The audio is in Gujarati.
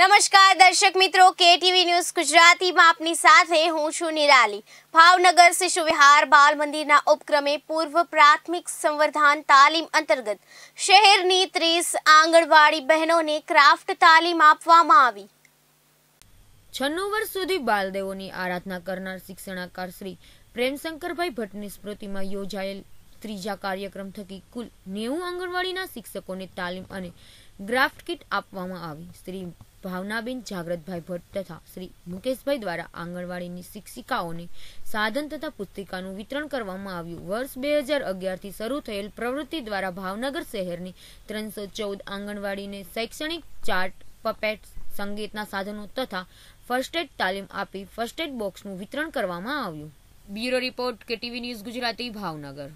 નમસ્કાર દર્શક મિત્રો કેટીવી ન્યૂઝ ગુજરાતીમાં આપની સાથે હું છું નિરાલી ભાવનગર શિશુ વિહાર બાલ મંદિરના ઉપક્રમે પૂર્વ પ્રાથમિક સંવર્ધાન તાલીમ અંતર્ગત શહેરની ત્રીસ આંગણવાડી બહેનોને ક્રાફ્ટ તાલીમ આપવામાં આવી છન્નું વર્ષ સુધી બાલદેવોની આરાધના કરનાર શિક્ષણાકાર શ્રી પ્રેમશંકરભાઈ ભટ્ટની સ્મૃતિમાં યોજાયેલ ત્રીજા કાર્યક્રમ થકી કુલ નેવું આંગણવાડીના શિક્ષકોને તાલીમ અને ગ્રાફ્ટ કિટ આપવામાં આવી શ્રી ભાવનાબેન જાગ્રતભાઈ ભટ્ટ તથા શ્રી મુકેશભાઈ દ્વારા આંગણવાડીની શિક્ષિકાઓને સાધન તથા પુસ્તિકાનું વિતરણ કરવામાં આવ્યું વર્ષ બે હજાર અગિયારથી શરૂ થયેલ પ્રવૃત્તિ દ્વારા ભાવનગર શહેરની ત્રણસો ચૌદ આંગણવાડીને શૈક્ષણિક ચાર્ટ પપેટ સંગીતના સાધનો તથા ફર્સ્ટ એડ તાલીમ આપી ફર્સ્ટ એડ બોક્સનું વિતરણ કરવામાં આવ્યું બ્યુરો રિપોર્ટ કે ટીવી ન્યૂઝ ગુજરાતી ભાવનગર